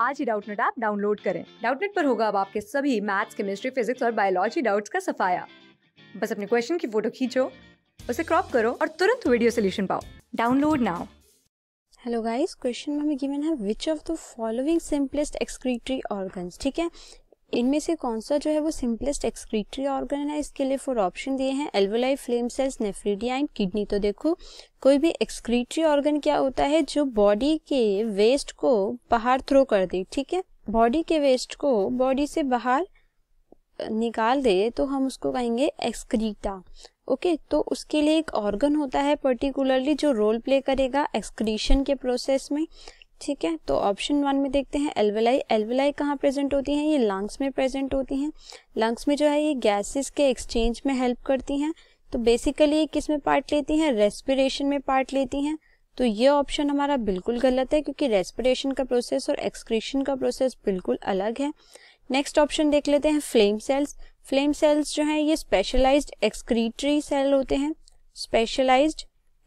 आज ही Doubtnut app download करें डाउटनेट पर होगा अब आपके सभी मैथ्स केमिस्ट्री फिजिक्स और बायोलॉजी डाउट्स का सफाया बस अपने क्वेश्चन की फोटो खींचो उसे क्रॉप करो और तुरंत वीडियो सोल्यूशन पाओ download now hello guys question में हमें गिवन है which of the following simplest excretory organs ठीक है इनमें से कौन सा जो है वो सिंपलेस्ट एक्सक्रीटरी ऑर्गन है इसके लिए फोर ऑप्शन दिए हैं alveoli flame cells nephridia and kidney तो देखो कोई भी एक्सक्रीटरी ऑर्गन क्या होता है जो बॉडी के वेस्ट को बाहर थ्रो कर दे ठीक है बॉडी के वेस्ट को बॉडी से बाहर निकाल दे तो हम उसको कहेंगे एक्सक्रीटा ओके okay, तो उसके लिए एक ऑर्गन होता है पर्टिकुलरली जो रोल प्ले करेगा एक्सक्रीशन के प्रोसेस में ठीक है तो ऑप्शन वन में देखते हैं एल्वेलाई एल्वेलाई कहाँ प्रेजेंट होती हैं ये लंग्स में प्रेजेंट होती हैं लंग्स में जो है ये गैसेस के एक्सचेंज में हेल्प करती हैं तो बेसिकली ये किस में पार्ट लेती हैं रेस्पिरेशन में पार्ट लेती हैं तो ये ऑप्शन हमारा बिल्कुल गलत है क्योंकि रेस्पिरेशन का प्रोसेस और एक्सक्रीशन का प्रोसेस बिल्कुल अलग है नेक्स्ट ऑप्शन देख लेते हैं फ्लेम सेल्स फ्लेम सेल्स जो हैं ये स्पेशलाइज एक्सक्रीटरी सेल होते हैं स्पेशलाइज्ड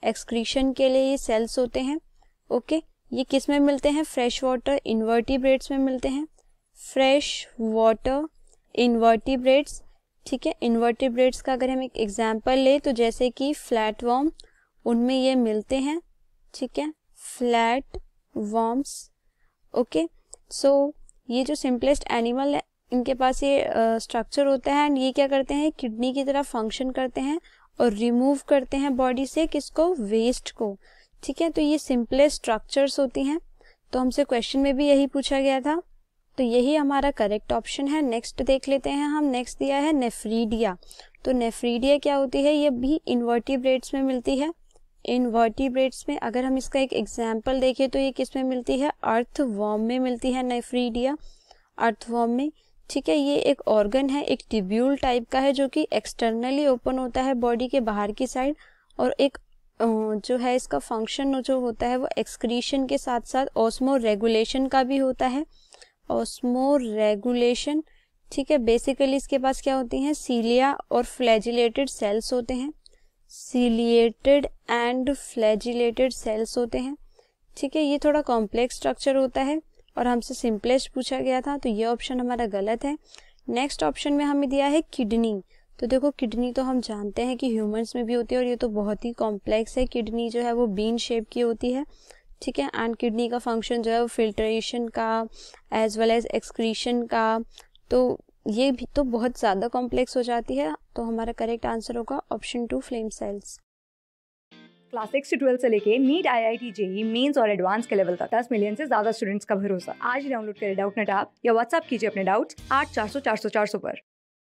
एक्सक्रीशन के लिए ये सेल्स होते हैं ओके okay? ये किस में मिलते हैं फ्रेश वाटर इन्वर्टिब्रेट्स में मिलते हैं फ्रेश वाटर इन्वर्टिब्रेट्स ठीक है इन्वर्टिब्रेट्स का अगर हम एक एग्जाम्पल लें तो जैसे कि फ्लैट वॉर्म उनमें ये मिलते हैं ठीक है फ्लैट वॉर्म्स ओके सो ये जो सिंपलेस्ट एनिमल है इनके पास ये स्ट्रक्चर होता है एंड ये क्या करते हैं किडनी की तरह फंक्शन करते हैं और रिमूव करते हैं बॉडी से किसको वेस्ट को ठीक है तो ये सिंपलेस्ट स्ट्रक्चर्स होती हैं तो हमसे क्वेश्चन में भी यही पूछा गया था तो यही हमारा करेक्ट ऑप्शन है नेक्स्ट देख लेते हैं हम नेक्स्ट दिया है नेफ्रीडिया तो नेफ्रीडिया क्या होती है ये भी इन्वर्टिब्रेट्स में मिलती है इन्वर्टिब्रेट्स में अगर हम इसका एक एग्जाम्पल देखें तो ये किस में मिलती है अर्थ वॉर्म में मिलती है नेफ्रीडिया अर्थ वॉर्म में ठीक है ये एक ऑर्गन है एक ट्यूब्यूल टाइप का है जो कि एक्सटर्नली ओपन होता है बॉडी के बाहर की साइड और एक जो है इसका फंक्शन जो होता है वो एक्सक्रीशन के साथ साथ ऑस्मो रेगुलेशन का भी होता है ऑस्मो रेगुलेशन ठीक है बेसिकली इसके पास क्या होती हैं सीलिया और फ्लैजिलेटेड सेल्स होते हैं सीलिएटेड एंड फ्लैजिलेटेड सेल्स होते हैं ठीक है ये थोड़ा कॉम्प्लेक्स स्ट्रक्चर होता है और हमसे सिंपलेस्ट पूछा गया था तो ये ऑप्शन हमारा गलत है नेक्स्ट ऑप्शन में हमें दिया है किडनी तो देखो किडनी तो हम जानते हैं कि ह्यूमंस में भी होती है और ये तो बहुत ही कॉम्प्लेक्स है किडनी जो है वो बीन शेप की होती है ठीक है एंड किडनी का फंक्शन जो है वो फिल्ट्रेशन का एज वेल एज एक्सक्रीशन का तो ये भी तो बहुत ज़्यादा कॉम्प्लेक्स हो जाती है तो हमारा करेक्ट आंसर होगा option two flame cells class six से ट्वेल्व से लेके NEET I I T JEE mains और एडवांस के लेवल का दस मिलियन से ज्यादा स्टूडेंट्स का भरोसा आज डाउनलोड करें डाउट नेट आप या व्हाट्सअप कीजिए अपने डाउट्स आठ चार सौ चार सौ चार सौ पर